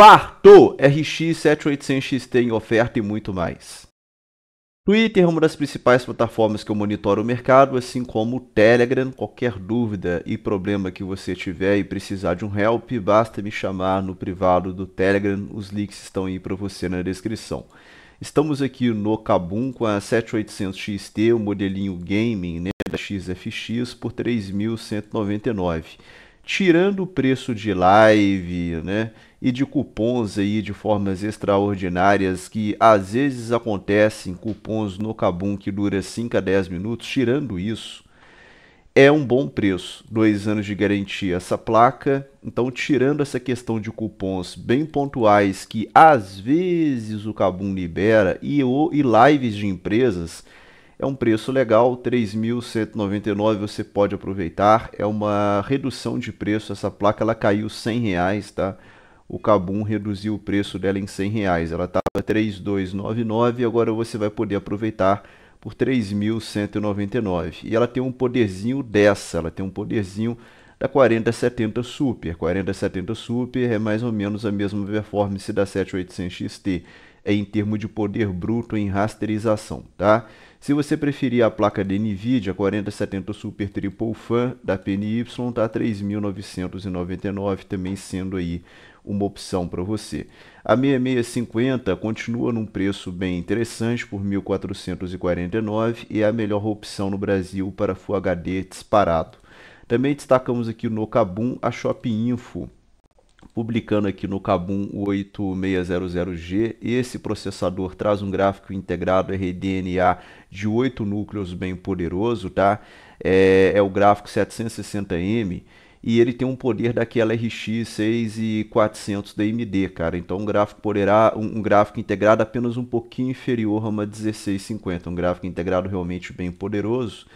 Quarto, RX 7800XT em oferta e muito mais. Twitter é uma das principais plataformas que eu monitoro o mercado, assim como o Telegram. Qualquer dúvida e problema que você tiver e precisar de um help, basta me chamar no privado do Telegram. Os links estão aí para você na descrição. Estamos aqui no Kabum com a 7800XT, o modelinho gaming né, da XFX, por 3.199. Tirando o preço de live, né? e de cupons aí de formas extraordinárias que às vezes acontecem, cupons no Cabum que dura 5 a 10 minutos, tirando isso, é um bom preço, dois anos de garantia essa placa, então tirando essa questão de cupons bem pontuais que às vezes o Cabum libera e, e lives de empresas, é um preço legal, 3.199 você pode aproveitar, é uma redução de preço, essa placa ela caiu 100 reais, tá? o Cabum reduziu o preço dela em 100 reais. Ela estava 3,299 e agora você vai poder aproveitar por 3.199. E ela tem um poderzinho dessa, ela tem um poderzinho da 4070 Super. 4070 Super é mais ou menos a mesma performance da 7800 XT é em termo de poder bruto em rasterização, tá? Se você preferir a placa da NVIDIA 4070 Super Triple Fan da PNY, tá 3.999, também sendo aí uma opção para você. A 6650 continua num preço bem interessante por 1449 e é a melhor opção no Brasil para Full HD disparado. Também destacamos aqui no Kabum a Shop Info, publicando aqui no Kabum 8600G. Esse processador traz um gráfico integrado RDNA de 8 núcleos bem poderoso, tá? É, é o gráfico 760M e ele tem um poder daquela RX 6400 da AMD, cara. Então um gráfico poderá um, um gráfico integrado apenas um pouquinho inferior a uma 1650, um gráfico integrado realmente bem poderoso.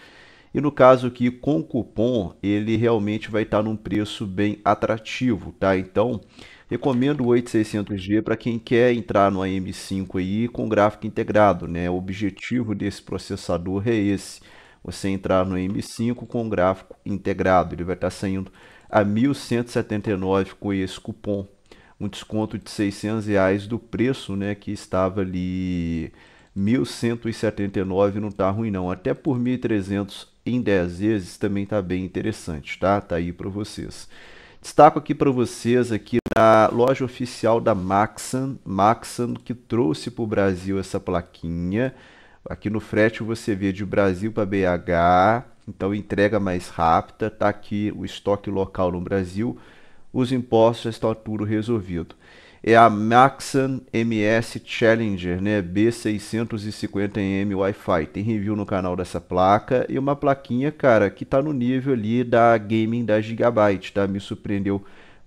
E no caso aqui com cupom, ele realmente vai estar tá num preço bem atrativo, tá? Então, recomendo o 8600G para quem quer entrar no AM5 aí com gráfico integrado, né? O objetivo desse processador é esse você entrar no M5 com o gráfico integrado. Ele vai estar tá saindo a 1.179 com esse cupom. Um desconto de 600 reais do preço né, que estava ali 1.179 não está ruim não. Até por 1.300 em 10 vezes também está bem interessante, tá? Tá aí para vocês. Destaco aqui para vocês aqui a loja oficial da Maxan, Maxan que trouxe para o Brasil essa plaquinha. Aqui no frete você vê de Brasil para BH, então entrega mais rápida, tá aqui o estoque local no Brasil, os impostos já estão tudo resolvido. É a Maxan MS Challenger, né? B650M Wi-Fi. Tem review no canal dessa placa e uma plaquinha, cara, que tá no nível ali da gaming da Gigabyte, tá? Me surpreendeu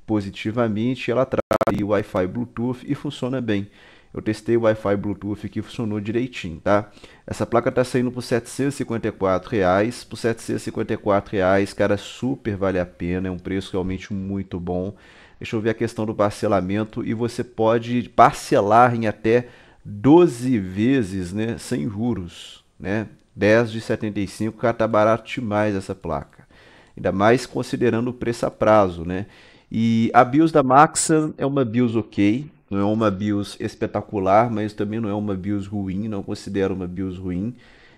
positivamente. Ela traz Wi-Fi Bluetooth e funciona bem. Eu testei o Wi-Fi Bluetooth que funcionou direitinho, tá? Essa placa tá saindo por 754 reais, por 754 reais, cara, super vale a pena, é um preço realmente muito bom. Deixa eu ver a questão do parcelamento e você pode parcelar em até 12 vezes, né, sem juros, né? 10 de 75, cara, tá barato demais essa placa. Ainda mais considerando o preço a prazo, né? E a BIOS da Maxan é uma BIOS ok, não é uma BIOS espetacular, mas também não é uma BIOS ruim, não considero uma BIOS ruim.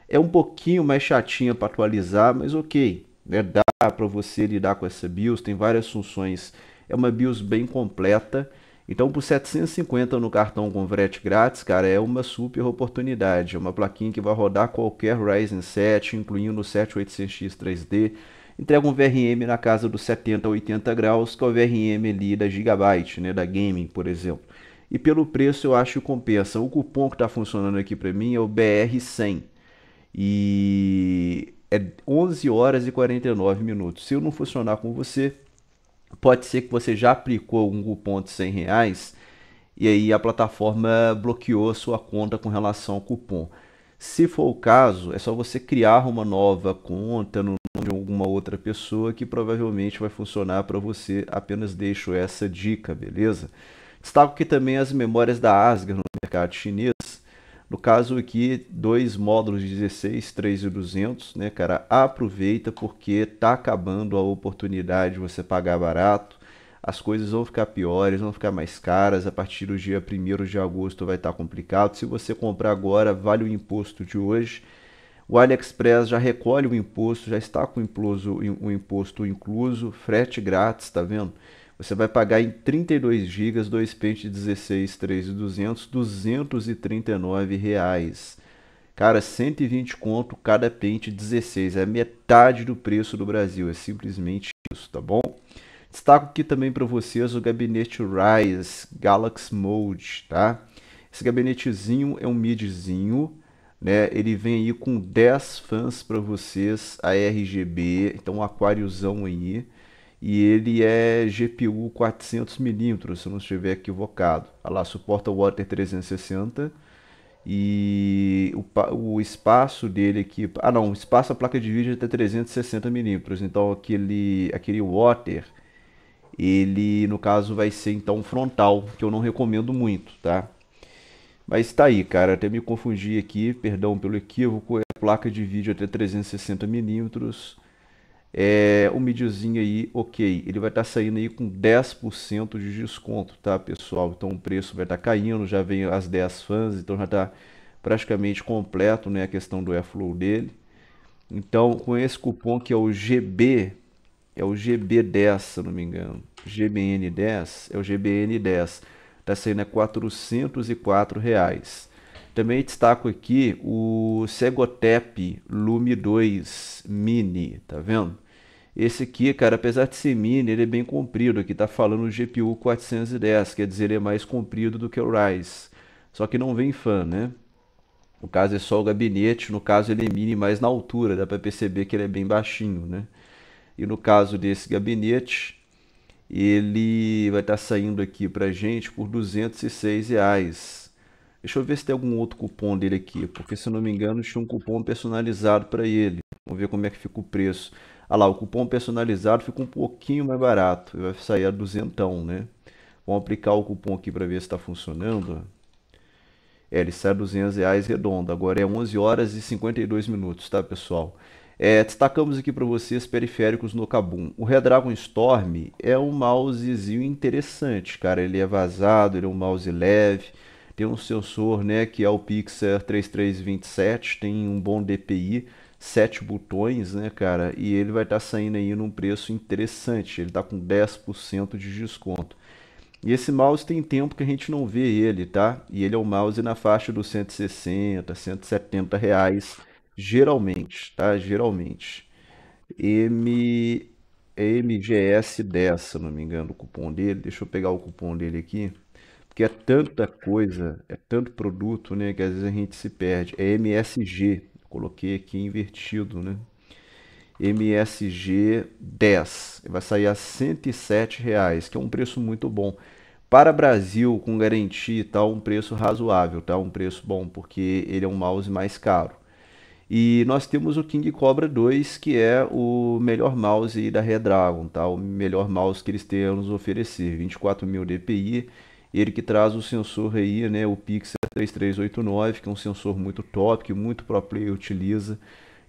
É um pouquinho mais chatinha para atualizar, mas ok. Né? Dá para você lidar com essa BIOS, tem várias funções. É uma BIOS bem completa. Então, por 750 no cartão com frete grátis, cara, é uma super oportunidade. É uma plaquinha que vai rodar qualquer Ryzen 7, incluindo o 7800X 3D, entrega um VRM na casa dos 70 a 80 graus, que é o VRM ali da Gigabyte, né, da Gaming, por exemplo. E pelo preço eu acho que compensa. O cupom que está funcionando aqui para mim é o BR100. E é 11 horas e 49 minutos. Se eu não funcionar com você, pode ser que você já aplicou um cupom de 100 reais e aí a plataforma bloqueou a sua conta com relação ao cupom. Se for o caso, é só você criar uma nova conta no nome de alguma outra pessoa que provavelmente vai funcionar para você. Apenas deixo essa dica, beleza? Destaco aqui também as memórias da Asgard no mercado chinês. No caso aqui, dois módulos de 16, 3 e 200, né, cara? Aproveita porque tá acabando a oportunidade de você pagar barato as coisas vão ficar piores, vão ficar mais caras. A partir do dia 1 de agosto vai estar tá complicado. Se você comprar agora, vale o imposto de hoje. O AliExpress já recolhe o imposto, já está com o imposto incluso, frete grátis, tá vendo? Você vai pagar em 32 GB, 2 pente 16, 3200, 239 reais. Cara, 120 conto cada pente 16, é metade do preço do Brasil, é simplesmente isso, tá bom? Destaco aqui também para vocês o gabinete Rise Galaxy Mode, tá? Esse gabinetezinho é um midzinho, né? Ele vem aí com 10 fãs para vocês, a RGB, então um aquáriozão aí. E ele é GPU 400mm, se eu não estiver equivocado. Olha lá, suporta o Water 360 e o, o, espaço dele aqui, ah não, o espaço da placa de vídeo é até 360 milímetros, então aquele, aquele water ele, no caso, vai ser então frontal, que eu não recomendo muito, tá? Mas tá aí, cara, até me confundi aqui, perdão pelo equívoco, é placa de vídeo até 360mm, é o midiozinho aí, ok, ele vai estar tá saindo aí com 10% de desconto, tá, pessoal? Então o preço vai estar tá caindo, já vem as 10 fãs, então já está praticamente completo, né, a questão do airflow dele. Então, com esse cupom que é o GB é o GB10, se não me engano. GBN10 é o GBN10. Está saindo a R$ 404. Reais. Também destaco aqui o Segotep Lume 2 Mini, tá vendo? Esse aqui, cara, apesar de ser mini, ele é bem comprido. Aqui tá falando GPU 410, quer dizer, ele é mais comprido do que o Rise. Só que não vem fã, né? No caso é só o gabinete, no caso ele é mini mais na altura, dá para perceber que ele é bem baixinho, né? E no caso desse gabinete, ele vai estar tá saindo aqui para gente por 206 reais. Deixa eu ver se tem algum outro cupom dele aqui, porque se eu não me engano tinha um cupom personalizado para ele. Vamos ver como é que fica o preço. Ah lá, o cupom personalizado fica um pouquinho mais barato, vai sair a duzentão, né? Vamos aplicar o cupom aqui para ver se está funcionando. É, ele sai a 200 reais redondo. Agora é 11 horas e 52 minutos, tá pessoal? É, destacamos aqui para vocês periféricos no Kabum. O Redragon Storm é um mousezinho interessante, cara. Ele é vazado, ele é um mouse leve, tem um sensor né, que é o Pixar 3327, tem um bom DPI, sete botões, né, cara? E ele vai estar tá saindo aí num preço interessante. Ele está com 10% de desconto. E esse mouse tem tempo que a gente não vê ele, tá? E ele é um mouse na faixa dos 160, 170 reais geralmente, tá? Geralmente. M, MGS10, se não me engano, o cupom dele. Deixa eu pegar o cupom dele aqui. Porque é tanta coisa, é tanto produto, né? Que às vezes a gente se perde. É MSG. Coloquei aqui invertido, né? MSG 10. Vai sair a R$ reais, que é um preço muito bom. Para Brasil, com garantia tá um preço razoável, tá? Um preço bom, porque ele é um mouse mais caro. E nós temos o King Cobra 2, que é o melhor mouse da Redragon, tá? O melhor mouse que eles têm a nos oferecer, 24 mil DPI. Ele que traz o sensor aí, né, o Pixel 3389, que é um sensor muito top, que muito pro player utiliza.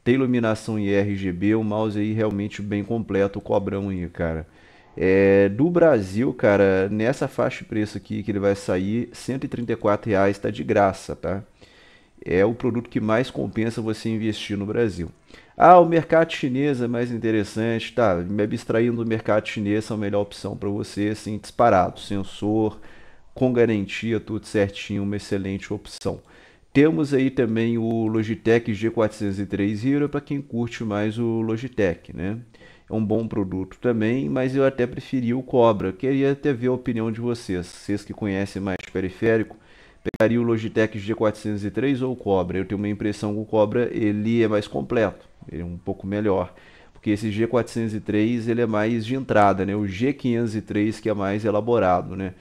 Tem iluminação em RGB, um mouse aí realmente bem completo, o cobrão aí, cara. É, do Brasil, cara, nessa faixa de preço aqui que ele vai sair, 134 reais está de graça, tá? é o produto que mais compensa você investir no Brasil. Ah, o mercado chinês é mais interessante, tá? Me abstraindo do mercado chinês é a melhor opção para você, assim, disparado, sensor, com garantia, tudo certinho, uma excelente opção. Temos aí também o Logitech G403 Hero para quem curte mais o Logitech, né? É um bom produto também, mas eu até preferi o Cobra. Queria até ver a opinião de vocês, vocês que conhecem mais periférico pegaria o Logitech G403 ou o Cobra. Eu tenho uma impressão que o Cobra ele é mais completo, ele é um pouco melhor, porque esse G403 ele é mais de entrada, né? O G503 que é mais elaborado, né?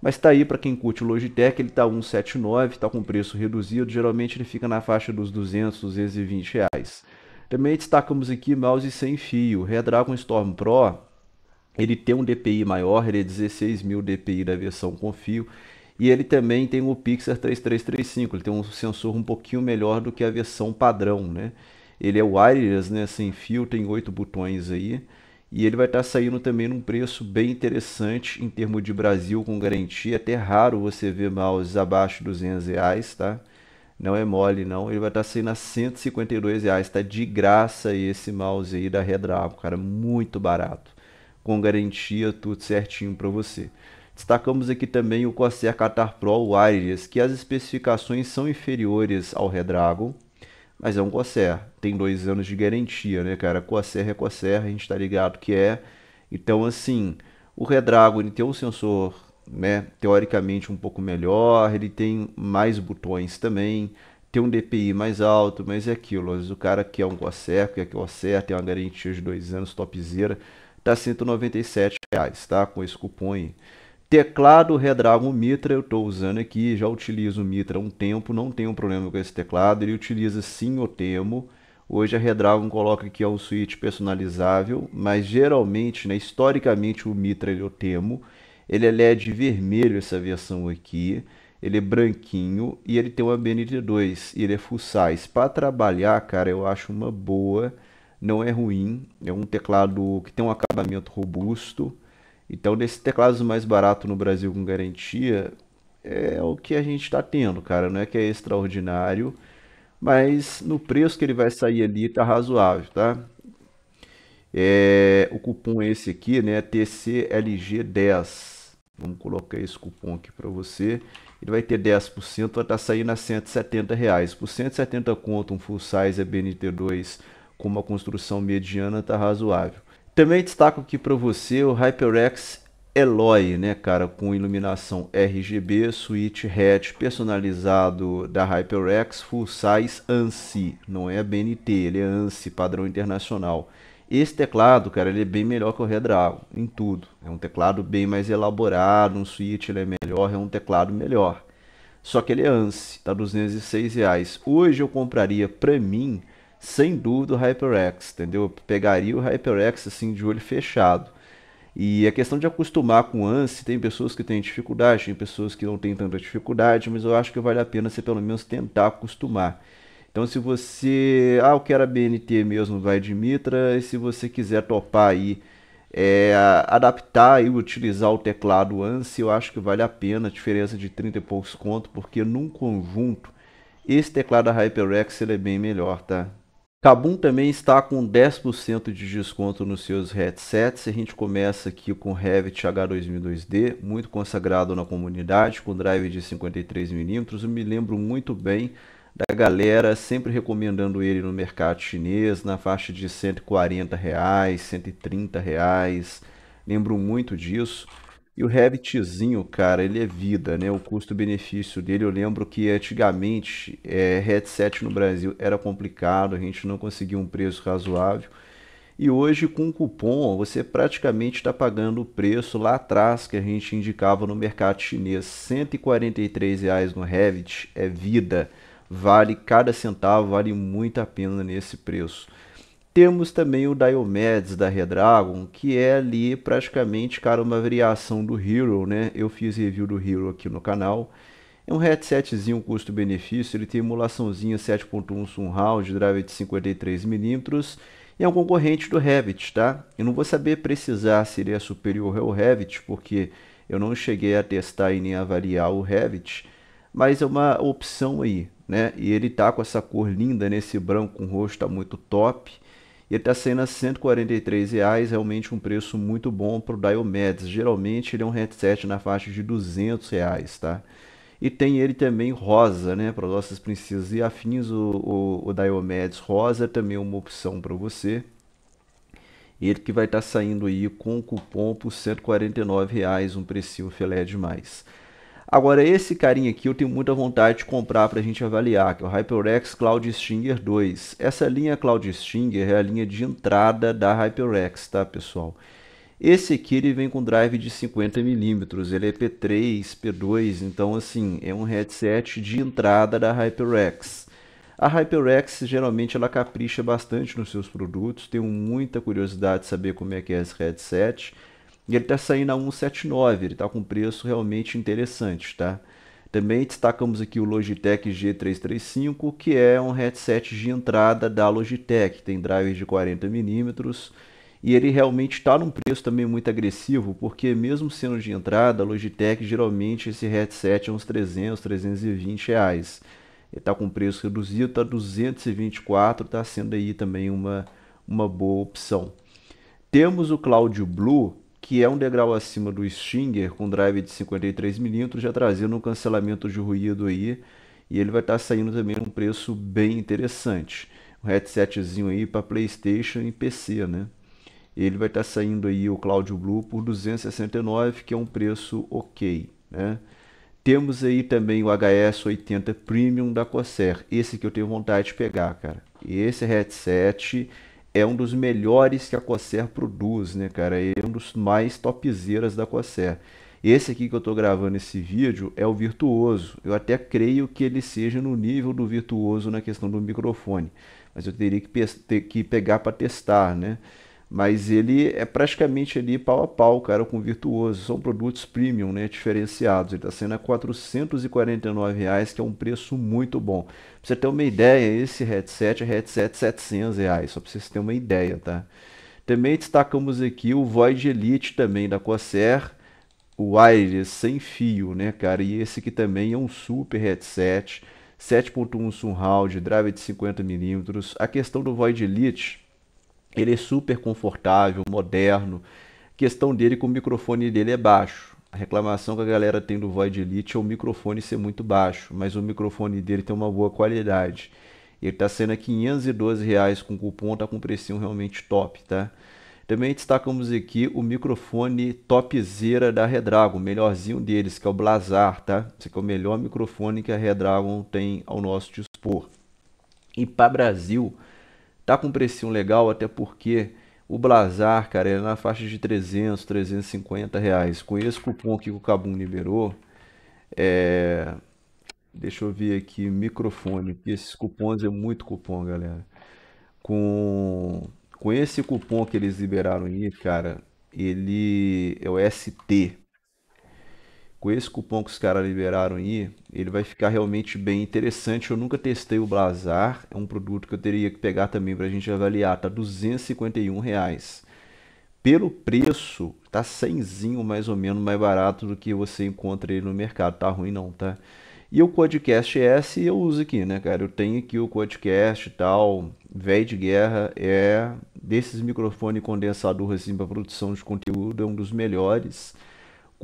Mas tá aí para quem curte o Logitech, ele tá 179, tá com preço reduzido, geralmente ele fica na faixa dos 200, 220 reais. Também destacamos aqui mouse sem fio, Redragon Storm Pro, ele tem um DPI maior, ele é 16.000 DPI da versão com fio, e ele também tem o Pixar 3335, ele tem um sensor um pouquinho melhor do que a versão padrão, né? Ele é wireless, né, sem fio, tem oito botões aí. E ele vai estar tá saindo também num preço bem interessante em termos de Brasil com garantia. É até raro você ver mouses abaixo dos 200 reais, tá? Não é mole não, ele vai estar tá saindo a 152 reais, tá de graça esse mouse aí da Redravo, cara, muito barato. Com garantia, tudo certinho para você. Destacamos aqui também o Corsair Qatar Pro Wireless, que as especificações são inferiores ao Redragon, mas é um Corsair, tem dois anos de garantia, né, cara? Corsair é Corsair, a gente tá ligado que é. Então, assim, o Redragon ele tem um sensor, né, teoricamente um pouco melhor, ele tem mais botões também, tem um DPI mais alto, mas é aquilo, às vezes o cara quer um Corsair, quer que Corsair, tem uma garantia de dois anos, topzera, tá R$197,00, reais, tá? Com esse cupom aí. Teclado Redragon Mitra, eu estou usando aqui, já utilizo o Mitra há um tempo, não tenho problema com esse teclado, ele utiliza sim o Temo. Hoje a Redragon coloca aqui é um switch personalizável, mas geralmente, né, historicamente o Mitra ele é o Temo. Ele é LED vermelho essa versão aqui, ele é branquinho e ele tem uma bnd 2 e ele é full size. Para trabalhar, cara, eu acho uma boa, não é ruim, é um teclado que tem um acabamento robusto então, desses teclados mais barato no Brasil com garantia, é o que a gente está tendo, cara. Não é que é extraordinário, mas no preço que ele vai sair ali tá razoável, tá? É, o cupom é esse aqui, né? TCLG10. Vamos colocar esse cupom aqui para você. Ele vai ter 10%, vai estar tá saindo a 170 reais. Por 170 conto, um full size é BNT2 com uma construção mediana tá razoável. Também destaco aqui para você o HyperX Eloy, né, cara, com iluminação RGB, switch hatch personalizado da HyperX Full Size ANSI, não é BNT, ele é ANSI, padrão internacional. Esse teclado, cara, ele é bem melhor que o Redragon em tudo. É um teclado bem mais elaborado, um switch ele é melhor, é um teclado melhor. Só que ele é ANSI, tá 206 reais. Hoje eu compraria para mim sem dúvida, o HyperX, entendeu? Eu pegaria o HyperX assim de olho fechado. E a questão de acostumar com o ANSI, tem pessoas que têm dificuldade, tem pessoas que não têm tanta dificuldade, mas eu acho que vale a pena você pelo menos tentar acostumar. Então se você, ah, eu quero a BNT mesmo, vai de Mitra, e se você quiser topar aí, é, adaptar e utilizar o teclado ANSI, eu acho que vale a pena, a diferença de 30 e poucos conto, porque num conjunto, esse teclado da HyperX ele é bem melhor, tá? Kabum também está com 10% de desconto nos seus headsets. A gente começa aqui com o Revit H2002D, muito consagrado na comunidade, com drive de 53mm. Eu me lembro muito bem da galera sempre recomendando ele no mercado chinês, na faixa de 140 reais, 130 reais. Lembro muito disso. E o Revitzinho, cara, ele é vida, né? O custo-benefício dele, eu lembro que antigamente é, headset no Brasil era complicado, a gente não conseguia um preço razoável. E hoje, com cupom, você praticamente está pagando o preço lá atrás que a gente indicava no mercado chinês. R$ reais no Revit é vida, vale cada centavo, vale muito a pena nesse preço. Temos também o Diomedes da Redragon, que é ali praticamente, cara, uma variação do Hero, né? Eu fiz review do Hero aqui no canal. É um headsetzinho custo-benefício, ele tem emulaçãozinha 7.1 surround, drive de 53mm. E é um concorrente do Revit, tá? Eu não vou saber precisar se ele é superior ao Revit, porque eu não cheguei a testar e nem avaliar o Revit. Mas é uma opção aí, né? E ele tá com essa cor linda, nesse né? branco com rosto tá muito top. E Ele está saindo a 143 reais, realmente um preço muito bom para o Diomedes. Geralmente ele é um headset na faixa de 200, reais, tá? E tem ele também rosa, né? Para nossas princesas e afins, o, o, o Diomedes rosa é também é uma opção para você. Ele que vai estar tá saindo aí com cupom por 149 reais, um precinho filé demais. Agora, esse carinha aqui eu tenho muita vontade de comprar para a gente avaliar, que é o HyperX Cloud Stinger 2. Essa linha Cloud Stinger é a linha de entrada da HyperX, tá pessoal? Esse aqui ele vem com drive de 50mm, ele é P3, P2, então assim, é um headset de entrada da HyperX. A HyperX geralmente ela capricha bastante nos seus produtos, tenho muita curiosidade de saber como é que é esse headset. E ele está saindo a 179, ele está com um preço realmente interessante, tá? Também destacamos aqui o Logitech G335, que é um headset de entrada da Logitech, tem driver de 40mm e ele realmente está num preço também muito agressivo, porque mesmo sendo de entrada, a Logitech geralmente esse headset é uns 300, 320 reais. Ele está com preço reduzido, está 224, está sendo aí também uma, uma boa opção. Temos o Cloud Blue, que é um degrau acima do Stinger, com drive de 53mm, já trazendo um cancelamento de ruído aí, e ele vai estar tá saindo também um preço bem interessante. Um headsetzinho aí para Playstation e PC, né? Ele vai estar tá saindo aí o Cloud Blue por 269, que é um preço ok, né? Temos aí também o HS80 Premium da Corsair, esse que eu tenho vontade de pegar, cara. Esse headset é um dos melhores que a Cosser produz, né, cara? É um dos mais topzeiras da Cosser. Esse aqui que eu estou gravando esse vídeo é o Virtuoso. Eu até creio que ele seja no nível do Virtuoso na questão do microfone, mas eu teria que, pe que pegar para testar, né? mas ele é praticamente ali pau a pau, cara, com virtuoso. São produtos premium, né, diferenciados. Ele está sendo a 449 reais, que é um preço muito bom. Pra você ter uma ideia, esse headset é headset 700 reais, só para vocês terem uma ideia, tá? Também destacamos aqui o Void Elite também da Corsair, o wireless sem fio, né, cara? E esse aqui também é um super headset, 7.1 surround, drive de 50 mm. A questão do Void Elite ele é super confortável, moderno. A questão dele com é o microfone dele é baixo. A reclamação que a galera tem do Void Elite é o microfone ser muito baixo, mas o microfone dele tem uma boa qualidade. Ele está sendo a 512 reais com cupom, tá com um precinho realmente top, tá? Também destacamos aqui o microfone topzera da Redragon, o melhorzinho deles, que é o Blazar, tá? Esse aqui é o melhor microfone que a Redragon tem ao nosso dispor. E para Brasil, Tá com um precinho legal, até porque o Blazar, cara, ele é na faixa de 300, 350 reais. Com esse cupom aqui que o Cabum liberou, é... deixa eu ver aqui, microfone. Esses cupons é muito cupom, galera. Com, com esse cupom que eles liberaram aí, cara, ele é o ST com esse cupom que os caras liberaram aí, ele vai ficar realmente bem interessante. Eu nunca testei o Blazar, é um produto que eu teria que pegar também para a gente avaliar, tá 251 reais. Pelo preço, tá 100 mais ou menos mais barato do que você encontra ele no mercado, tá ruim não, tá? E o podcast S eu uso aqui, né, cara? Eu tenho aqui o podcast e tal, velho de guerra, é desses microfone condensador assim para produção de conteúdo, é um dos melhores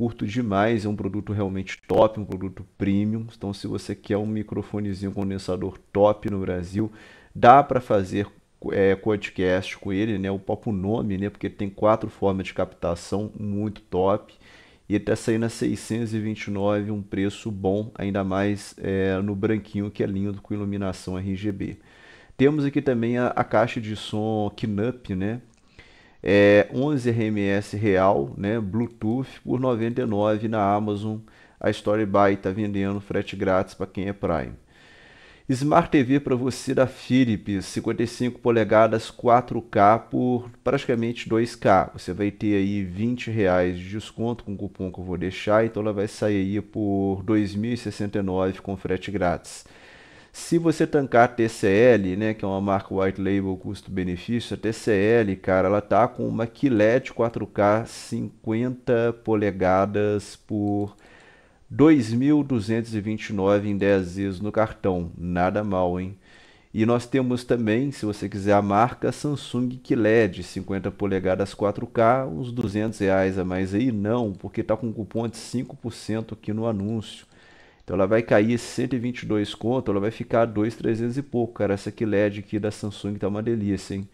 curto demais, é um produto realmente top, um produto premium. Então, se você quer um microfonezinho condensador top no Brasil, dá para fazer é, podcast com ele, né? O próprio nome, né? Porque tem quatro formas de captação muito top. E está saindo a 629, um preço bom, ainda mais é, no branquinho, que é lindo, com iluminação RGB. Temos aqui também a, a caixa de som Kinup, né? é, 11 RMS real, né, Bluetooth por 99 na Amazon. A Storybuy está vendendo frete grátis para quem é Prime. Smart TV para você da Philips, 55 polegadas 4K por praticamente 2K. Você vai ter aí 20 reais de desconto com o cupom que eu vou deixar, então ela vai sair aí por 2.069 com frete grátis. Se você tancar a TCL, né, que é uma marca white label custo-benefício, a TCL, cara, ela tá com uma QLED 4K 50 polegadas por 2.229 em 10 vezes no cartão. Nada mal, hein? E nós temos também, se você quiser a marca Samsung QLED 50 polegadas 4K, uns 200 reais a mais aí não, porque tá com cupom de 5% aqui no anúncio. Então ela vai cair 122 conto, ela vai ficar 2,300 e pouco, cara. Essa aqui LED aqui da Samsung tá uma delícia, hein?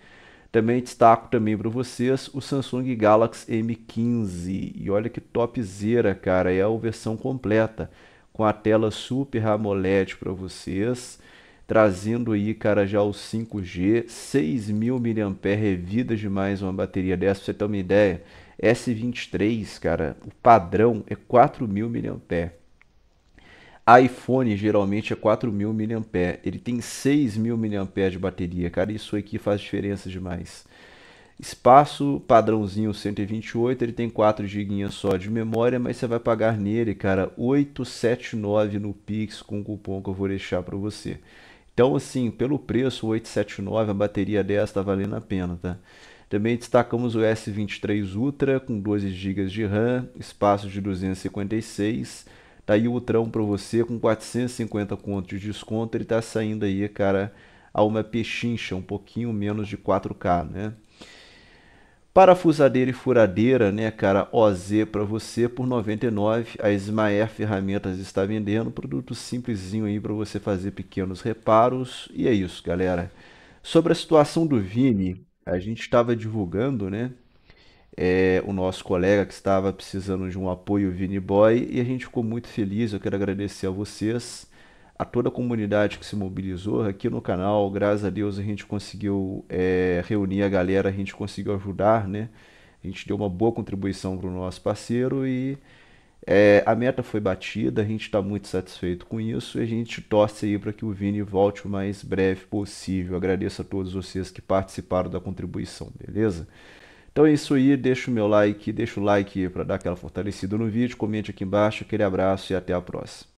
Também destaco também para vocês o Samsung Galaxy M15. E olha que topzera, cara, é a versão completa com a tela Super AMOLED para vocês, trazendo aí, cara, já o 5G, 6.000 mAh, é vida demais uma bateria dessa, pra você ter uma ideia. S23, cara, o padrão é 4.000 mAh iPhone geralmente é 4.000 mAh. Ele tem 6.000 mAh de bateria, cara. Isso aqui faz diferença demais. Espaço padrãozinho 128, ele tem 4 GB só de memória, mas você vai pagar nele, cara, 879 no Pix com o cupom que eu vou deixar para você. Então, assim, pelo preço 879, a bateria dessa está valendo a pena, tá? Também destacamos o S23 Ultra com 12 GB de RAM, espaço de 256 Tá aí o Ultrão para você com 450 contos de desconto. Ele tá saindo aí, cara, a uma pechincha, um pouquinho menos de 4K, né? Parafusadeira e furadeira, né, cara, OZ para você por 99. A Smaer Ferramentas está vendendo produto simplesinho aí para você fazer pequenos reparos. E é isso, galera. Sobre a situação do Vini, a gente estava divulgando, né? é, o nosso colega que estava precisando de um apoio, Vini Boy, e a gente ficou muito feliz. Eu quero agradecer a vocês, a toda a comunidade que se mobilizou aqui no canal. Graças a Deus a gente conseguiu é, reunir a galera, a gente conseguiu ajudar, né? A gente deu uma boa contribuição para o nosso parceiro e é, a meta foi batida. A gente está muito satisfeito com isso e a gente torce aí para que o Vini volte o mais breve possível. Agradeço a todos vocês que participaram da contribuição, beleza? Então é isso aí, deixa o meu like, deixa o like para dar aquela fortalecida no vídeo, comente aqui embaixo, aquele abraço e até a próxima.